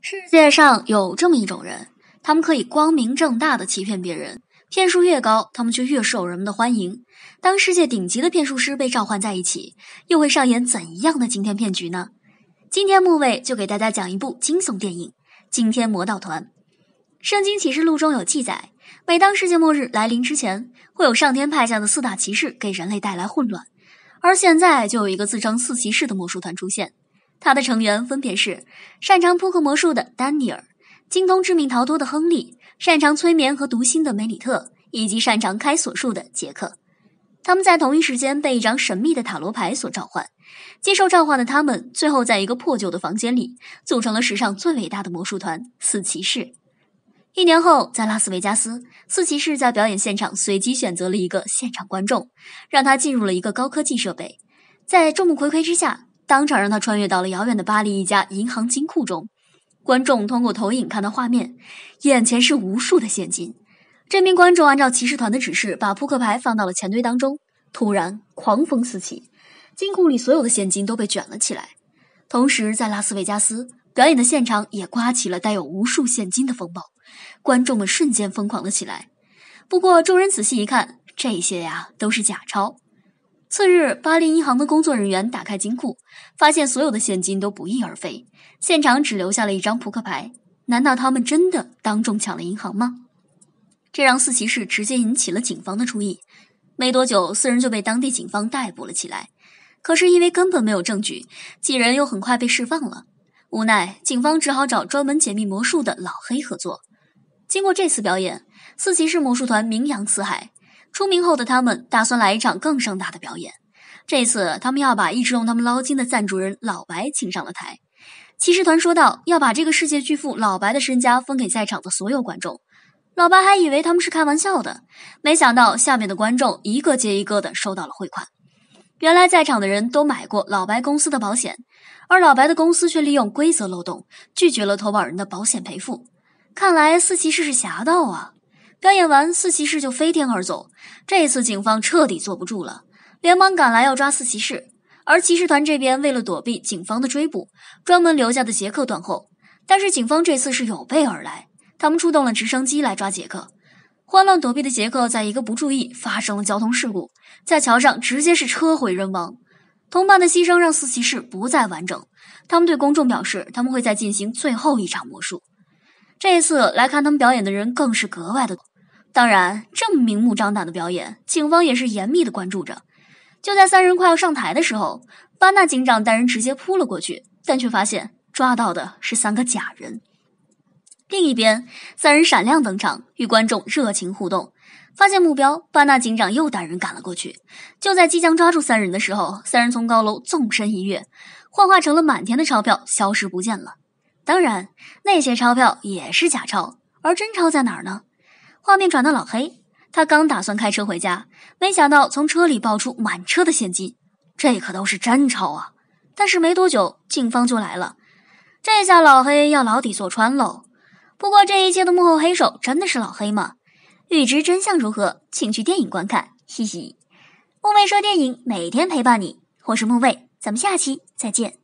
世界上有这么一种人，他们可以光明正大的欺骗别人，骗术越高，他们就越受人们的欢迎。当世界顶级的骗术师被召唤在一起，又会上演怎样的惊天骗局呢？今天木卫就给大家讲一部惊悚电影《惊天魔盗团》。圣经启示录中有记载，每当世界末日来临之前，会有上天派下的四大骑士给人类带来混乱。而现在就有一个自称四骑士的魔术团出现。他的成员分别是擅长扑克魔术的丹尼尔、精通致命逃脱的亨利、擅长催眠和读心的梅里特，以及擅长开锁术的杰克。他们在同一时间被一张神秘的塔罗牌所召唤，接受召唤的他们最后在一个破旧的房间里组成了史上最伟大的魔术团——四骑士。一年后，在拉斯维加斯，四骑士在表演现场随机选择了一个现场观众，让他进入了一个高科技设备，在众目睽睽之下。当场让他穿越到了遥远的巴黎一家银行金库中，观众通过投影看到画面，眼前是无数的现金。这名观众按照骑士团的指示，把扑克牌放到了钱堆当中。突然，狂风四起，金库里所有的现金都被卷了起来。同时，在拉斯维加斯表演的现场也刮起了带有无数现金的风暴，观众们瞬间疯狂了起来。不过，众人仔细一看，这些呀都是假钞。次日，巴黎银行的工作人员打开金库，发现所有的现金都不翼而飞，现场只留下了一张扑克牌。难道他们真的当众抢了银行吗？这让四骑士直接引起了警方的注意。没多久，四人就被当地警方逮捕了起来。可是因为根本没有证据，几人又很快被释放了。无奈，警方只好找专门解密魔术的老黑合作。经过这次表演，四骑士魔术团名扬四海。出名后的他们打算来一场更盛大的表演，这次他们要把一直用他们捞金的赞助人老白请上了台。骑士团说道：“要把这个世界巨富老白的身家分给在场的所有观众。”老白还以为他们是开玩笑的，没想到下面的观众一个接一个的收到了汇款。原来在场的人都买过老白公司的保险，而老白的公司却利用规则漏洞拒绝了投保人的保险赔付。看来四骑士是侠盗啊！表演完，四骑士就飞天而走。这次警方彻底坐不住了，连忙赶来要抓四骑士。而骑士团这边为了躲避警方的追捕，专门留下的杰克断后。但是警方这次是有备而来，他们出动了直升机来抓杰克。慌乱躲避的杰克在一个不注意发生了交通事故，在桥上直接是车毁人亡。同伴的牺牲让四骑士不再完整。他们对公众表示，他们会再进行最后一场魔术。这一次来看他们表演的人更是格外的。多。当然，这么明目张胆的表演，警方也是严密的关注着。就在三人快要上台的时候，巴纳警长带人直接扑了过去，但却发现抓到的是三个假人。另一边，三人闪亮登场，与观众热情互动，发现目标，巴纳警长又带人赶了过去。就在即将抓住三人的时候，三人从高楼纵身一跃，幻化成了满天的钞票，消失不见了。当然，那些钞票也是假钞，而真钞在哪儿呢？画面转到老黑，他刚打算开车回家，没想到从车里爆出满车的现金，这可都是真钞啊！但是没多久，警方就来了，这下老黑要牢底坐穿喽。不过这一切的幕后黑手真的是老黑吗？欲知真相如何，请去电影观看。嘻嘻，木卫说电影每天陪伴你，我是木卫，咱们下期再见。